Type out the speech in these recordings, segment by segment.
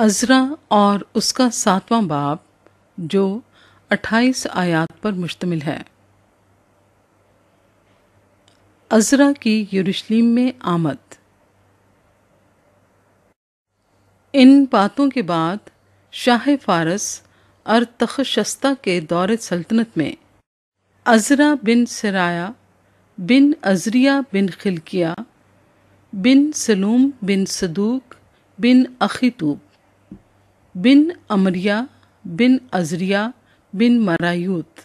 अजरा और उसका सातवां बाप जो 28 आयात पर मुश्तमिल है अजरा की यरूशलेम में आमद इन बातों के बाद शाह फारस और तखशस्ता के दौर सल्तनत में अजरा बिन सराया बिन अजरिया बिन खिलकिया बिन सलूम बिन सदूक बिन अखीतूब बिन अमरिया बिन अजरिया बिन मरायूत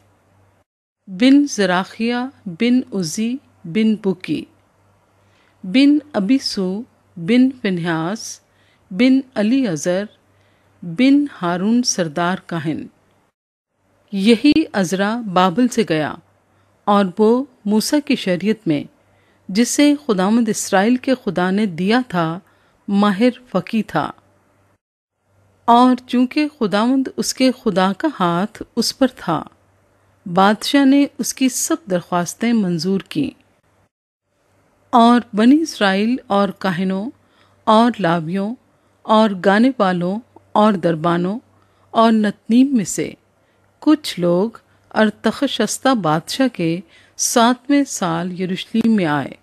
बिन जराखिया बिन उजी बिन बुकी बिन अबिसो बिन फिनहास बिन अली अज़र बिन हारून सरदार काहिन यही अजरा बाबल से गया और वो मूसा की शरीयत में जिसे खुदामद इसराइल के खुदा ने दिया था माहिर फ़की था और चूंकि खुदावंद उसके खुदा का हाथ उस पर था बादशाह ने उसकी सब दरख्वास्तें मंजूर की और बनी इसराइल और काहिनों और लावियों और गाने वालों और दरबानों और नतनीम में से कुछ लोग अरतखशस्ता बादशाह के सातवें साल यरूशलेम में आए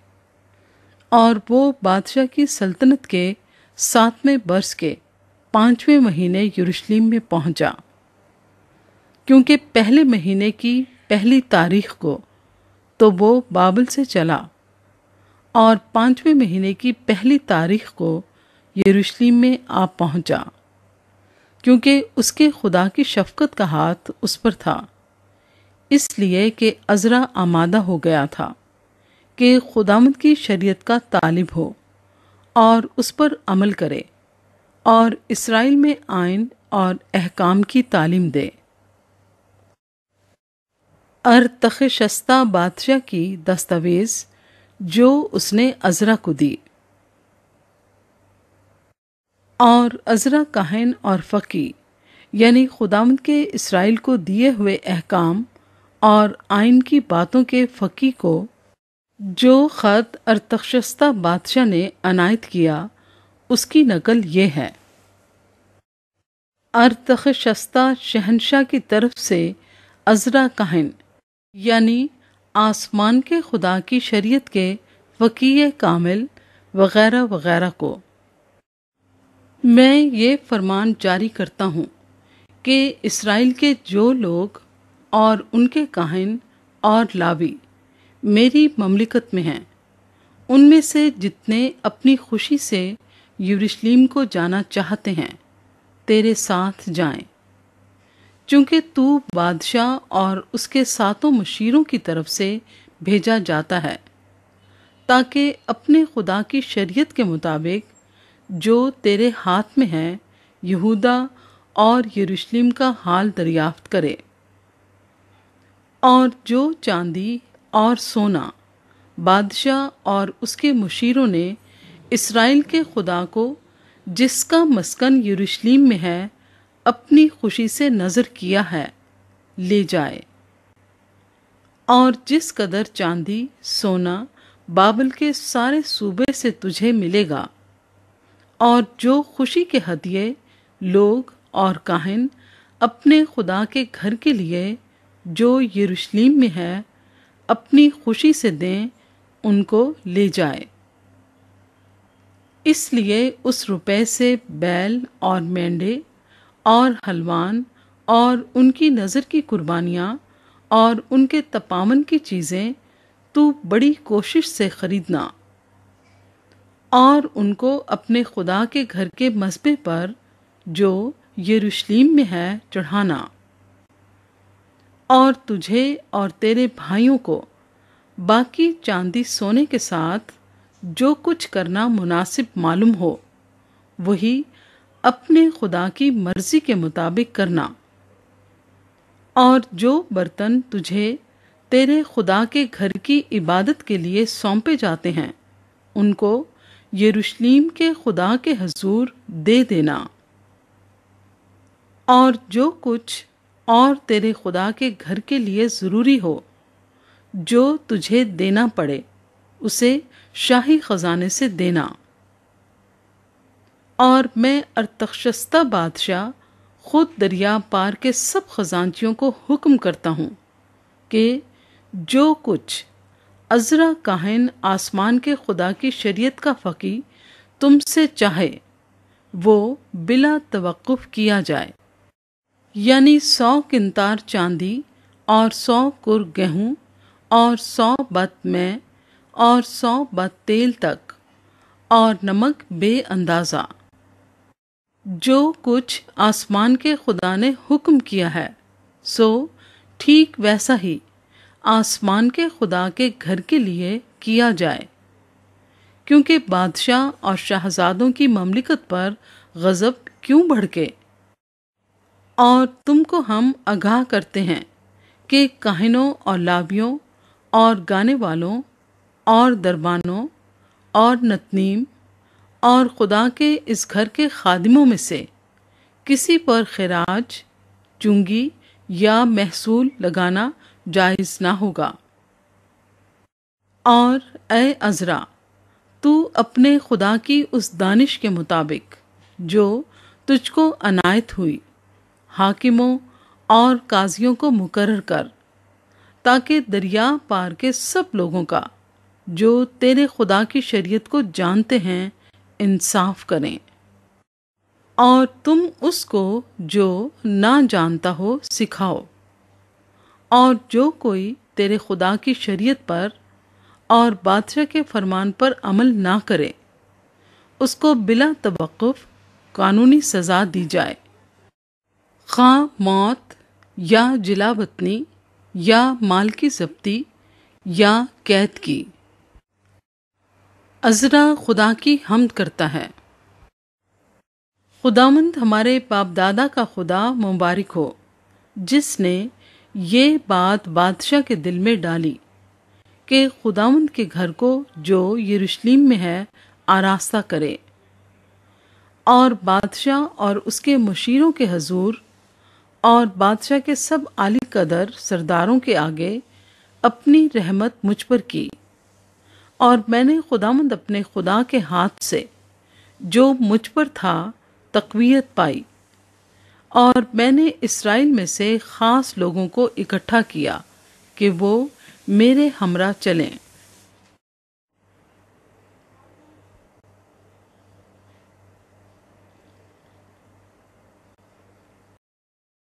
और वो बादशाह की सल्तनत के सातवें वर्ष के पांचवें महीने यरूशलेम में पहुंचा क्योंकि पहले महीने की पहली तारीख को तो वो बाबल से चला और पांचवें महीने की पहली तारीख को यरूशलेम में आ पहुंचा क्योंकि उसके खुदा की शफकत का हाथ उस पर था इसलिए कि अजरा आमादा हो गया था कि खुदामद की शरीयत का तालिब हो और उस पर अमल करे और इसराइल में आयन और अहकाम की तालीम दे अरतखशस्ता बादशाह की दस्तावेज जो उसने अजरा को दी और अजरा काहन और फ़की यानी खुदाम के इसराइल को दिए हुए अहकाम और आइन की बातों के फ़की को जो ख़त अरतखशस्ता बादशाह ने अनायत किया उसकी नकल ये है अरतखशस्ता शहनशाह की तरफ से अजरा कहन यानी आसमान के खुदा की शरीयत के वकीय कामिल वगैरह वगैरह को मैं ये फरमान जारी करता हूँ कि इसराइल के जो लोग और उनके काहिन और लावी मेरी ममलिकत में हैं उनमें से जितने अपनी खुशी से यूरिशलीम को जाना चाहते हैं तेरे साथ जाएं। चूँकि तू बादशाह और उसके सातों मशीरों की तरफ से भेजा जाता है ताकि अपने खुदा की शरीयत के मुताबिक जो तेरे हाथ में है यहूदा और यरूशलेम का हाल दरियाफ्त करे और जो चांदी और सोना बादशाह और उसके मुशीरों ने इसराइल के खुदा को जिसका मस्कन यरूशलेम में है अपनी खुशी से नज़र किया है ले जाए और जिस कदर चांदी सोना बाबल के सारे सूबे से तुझे मिलेगा और जो खुशी के हदिये लोग और काहिन अपने खुदा के घर के लिए जो यरूशलेम में है अपनी खुशी से दें उनको ले जाए इसलिए उस रुपए से बैल और मेंढे और हलवान और उनकी नज़र की कुर्बानियाँ और उनके तपावन की चीज़ें तू बड़ी कोशिश से ख़रीदना और उनको अपने खुदा के घर के मस्बे पर जो यरूशलेम में है चढ़ाना और तुझे और तेरे भाइयों को बाकी चांदी सोने के साथ जो कुछ करना मुनासिब मालूम हो वही अपने खुदा की मर्जी के मुताबिक करना और जो बर्तन तुझे तेरे खुदा के घर की इबादत के लिए सौंपे जाते हैं उनको यरूशलेम के खुदा के हजूर दे देना और जो कुछ और तेरे खुदा के घर के लिए ज़रूरी हो जो तुझे देना पड़े उसे शाही खजाने से देना और मैं अरतक्षस्ता बादशाह खुद दरिया पार के सब खजांचियों को हुक्म करता हूँ कि जो कुछ अजरा काहिन आसमान के खुदा की शरीयत का फ़की तुमसे चाहे वो बिला तवक्फ़ किया जाए यानी सौ किन्तार चांदी और सौ कुर गेहूँ और सौ बत में और सौ बद तेल तक और नमक बेअंदाजा जो कुछ आसमान के खुदा ने हुक्म किया है सो ठीक वैसा ही आसमान के खुदा के घर के लिए किया जाए क्योंकि बादशाह और शाहजादों की ममलिकत पर गज़ब क्यों भड़के और तुमको हम आगाह करते हैं कि काहिनों और लाभियों और गाने वालों और दरबानों और नतनीम और खुदा के इस घर के खादिमों में से किसी पर खराज चुंगी या महसूल लगाना जायज़ ना होगा और ए अजरा तू अपने खुदा की उस दानिश के मुताबिक जो तुझको अनायत हुई हाकिमों और काजियों को मुकर कर ताकि दरिया पार के सब लोगों का जो तेरे खुदा की शरीयत को जानते हैं इंसाफ करें और तुम उसको जो ना जानता हो सिखाओ और जो कोई तेरे खुदा की शरीयत पर और बादशाह के फरमान पर अमल ना करे उसको बिला तवक़ुफ़ कानूनी सज़ा दी जाए खां मौत या जिला या माल की जब्ती या कैद की अजरा खुदा की हमद करता है खुदामंद हमारे बाप दादा का खुदा मुबारक हो जिसने ये बात बादशाह के दिल में डाली कि खुदामंद के घर को जो यरूशलेम में है आरास्ता करे और बादशाह और उसके मशीरों के हजूर और बादशाह के सब आली कदर सरदारों के आगे अपनी रहमत मुझ पर की और मैंने खुदामंद अपने खुदा के हाथ से जो मुझ पर था तकवीत पाई और मैंने इसराइल में से ख़ास लोगों को इकट्ठा किया कि वो मेरे हमरा चलें